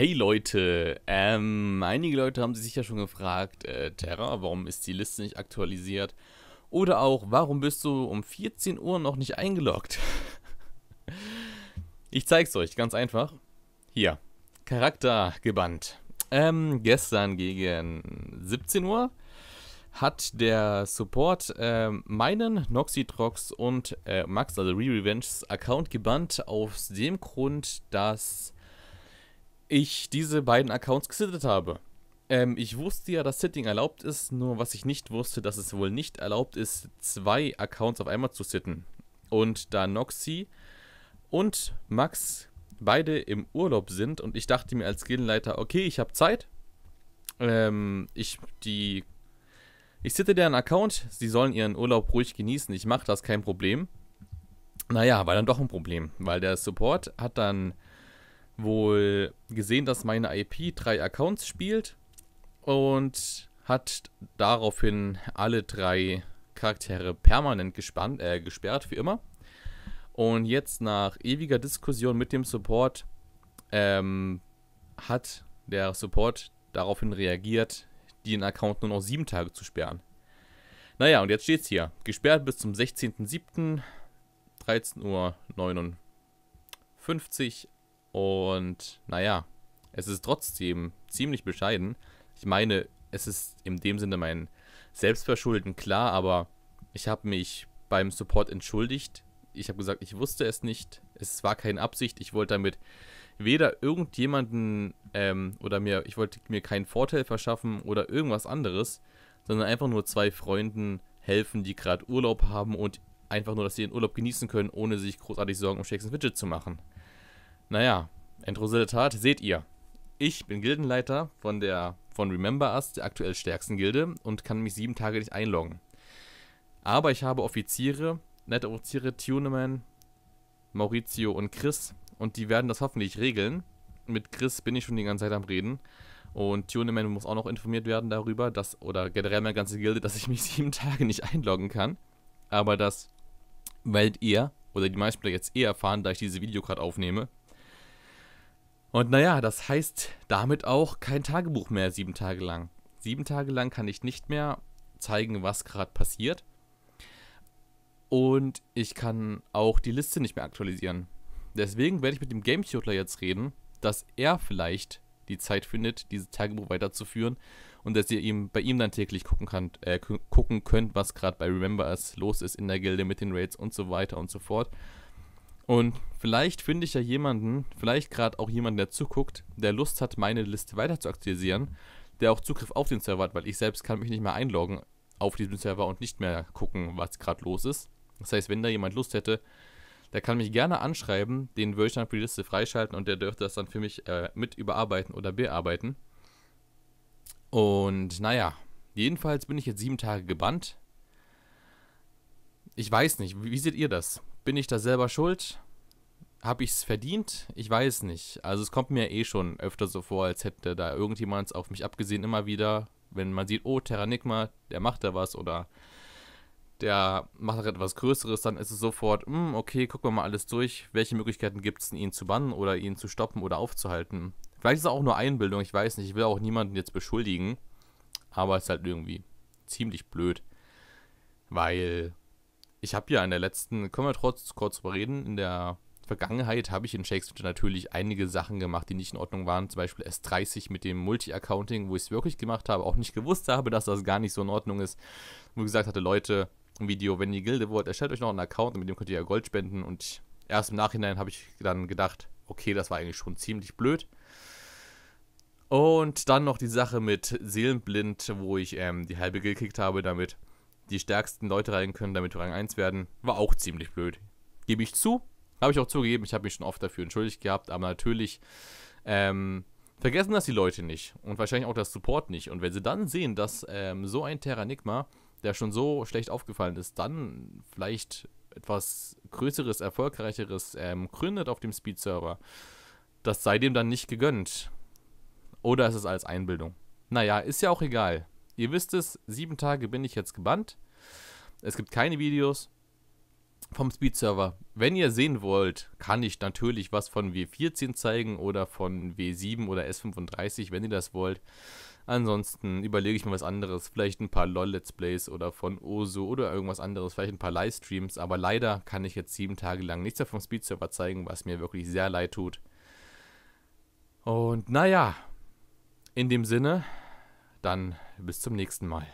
Hey Leute, ähm, einige Leute haben sich sicher schon gefragt, äh, Terra, warum ist die Liste nicht aktualisiert? Oder auch, warum bist du um 14 Uhr noch nicht eingeloggt? ich zeig's euch, ganz einfach. Hier, Charakter gebannt. Ähm, gestern gegen 17 Uhr hat der Support äh, meinen Noxitrox und äh, Max, also Re-Revenge's Account gebannt, aus dem Grund, dass ich diese beiden Accounts gesittet habe. Ähm, ich wusste ja, dass Sitting erlaubt ist, nur was ich nicht wusste, dass es wohl nicht erlaubt ist, zwei Accounts auf einmal zu sitten. Und da Noxy und Max beide im Urlaub sind und ich dachte mir als Gildenleiter, okay, ich habe Zeit. Ähm, ich die ich sitte deren Account, sie sollen ihren Urlaub ruhig genießen, ich mache das kein Problem. Naja, war dann doch ein Problem, weil der Support hat dann wohl gesehen, dass meine IP drei Accounts spielt und hat daraufhin alle drei Charaktere permanent gespannt, äh, gesperrt für immer. Und jetzt nach ewiger Diskussion mit dem Support ähm, hat der Support daraufhin reagiert, den Account nur noch sieben Tage zu sperren. Naja, und jetzt steht's hier. Gesperrt bis zum 16.07. 13.59 Uhr und naja, es ist trotzdem ziemlich bescheiden. Ich meine, es ist in dem Sinne mein Selbstverschulden, klar, aber ich habe mich beim Support entschuldigt. Ich habe gesagt, ich wusste es nicht. Es war keine Absicht. Ich wollte damit weder irgendjemanden ähm, oder mir, ich wollte mir keinen Vorteil verschaffen oder irgendwas anderes, sondern einfach nur zwei Freunden helfen, die gerade Urlaub haben und einfach nur, dass sie den Urlaub genießen können, ohne sich großartig Sorgen um Shakespeare's Widget zu machen. Naja, Endresultat seht ihr. Ich bin Gildenleiter von der von Remember Us, der aktuell stärksten Gilde, und kann mich sieben Tage nicht einloggen. Aber ich habe Offiziere, nette Offiziere, Tuneman, Maurizio und Chris, und die werden das hoffentlich regeln. Mit Chris bin ich schon die ganze Zeit am Reden. Und Tuneman muss auch noch informiert werden darüber, dass, oder generell meine ganze Gilde, dass ich mich sieben Tage nicht einloggen kann. Aber das werdet ihr, oder die meisten Leute jetzt eh erfahren, da ich diese Video gerade aufnehme, und naja, das heißt damit auch kein Tagebuch mehr sieben Tage lang. Sieben Tage lang kann ich nicht mehr zeigen, was gerade passiert. Und ich kann auch die Liste nicht mehr aktualisieren. Deswegen werde ich mit dem Gamechutler jetzt reden, dass er vielleicht die Zeit findet, dieses Tagebuch weiterzuführen und dass ihr ihm, bei ihm dann täglich gucken, kann, äh, gucken könnt, was gerade bei Remember Us los ist in der Gilde mit den Raids und so weiter und so fort. Und vielleicht finde ich ja jemanden, vielleicht gerade auch jemanden, der zuguckt, der Lust hat, meine Liste weiter zu aktualisieren, der auch Zugriff auf den Server hat, weil ich selbst kann mich nicht mehr einloggen auf diesem Server und nicht mehr gucken, was gerade los ist. Das heißt, wenn da jemand Lust hätte, der kann mich gerne anschreiben, den würde ich dann für die Liste freischalten und der dürfte das dann für mich äh, mit überarbeiten oder bearbeiten. Und naja, jedenfalls bin ich jetzt sieben Tage gebannt. Ich weiß nicht, wie, wie seht ihr das? Bin ich da selber schuld? Habe ich es verdient? Ich weiß nicht. Also es kommt mir eh schon öfter so vor, als hätte da irgendjemand auf mich abgesehen, immer wieder, wenn man sieht, oh, Terranigma, der macht da was oder der macht da halt etwas Größeres, dann ist es sofort, mh, hm, okay, gucken wir mal alles durch, welche Möglichkeiten gibt es, ihn zu bannen oder ihn zu stoppen oder aufzuhalten. Vielleicht ist es auch nur Einbildung, ich weiß nicht, ich will auch niemanden jetzt beschuldigen, aber es ist halt irgendwie ziemlich blöd, weil ich habe ja in der letzten, können wir trotz kurz drüber reden, in der Vergangenheit habe ich in Shakespeare natürlich einige Sachen gemacht, die nicht in Ordnung waren. Zum Beispiel S30 mit dem Multi-Accounting, wo ich es wirklich gemacht habe, auch nicht gewusst habe, dass das gar nicht so in Ordnung ist. Wo gesagt hatte, Leute, ein Video, wenn ihr Gilde wollt, erstellt euch noch einen Account und mit dem könnt ihr ja Gold spenden. Und erst im Nachhinein habe ich dann gedacht, okay, das war eigentlich schon ziemlich blöd. Und dann noch die Sache mit Seelenblind, wo ich ähm, die halbe gekickt habe damit die stärksten Leute rein können, damit wir Rang 1 werden. War auch ziemlich blöd. Gebe ich zu. Habe ich auch zugegeben. Ich habe mich schon oft dafür entschuldigt gehabt. Aber natürlich ähm, vergessen das die Leute nicht. Und wahrscheinlich auch das Support nicht. Und wenn sie dann sehen, dass ähm, so ein Terranigma, der schon so schlecht aufgefallen ist, dann vielleicht etwas Größeres, Erfolgreicheres ähm, gründet auf dem Speed-Server, das sei dem dann nicht gegönnt. Oder ist es als Einbildung? Naja, ist ja auch egal. Ihr wisst es, sieben Tage bin ich jetzt gebannt. Es gibt keine Videos vom Speed-Server. Wenn ihr sehen wollt, kann ich natürlich was von W14 zeigen oder von W7 oder S35, wenn ihr das wollt. Ansonsten überlege ich mir was anderes. Vielleicht ein paar LOL-Let's Plays oder von Oso oder irgendwas anderes. Vielleicht ein paar Livestreams. Aber leider kann ich jetzt sieben Tage lang nichts vom Speed-Server zeigen, was mir wirklich sehr leid tut. Und naja, in dem Sinne, dann bis zum nächsten Mal.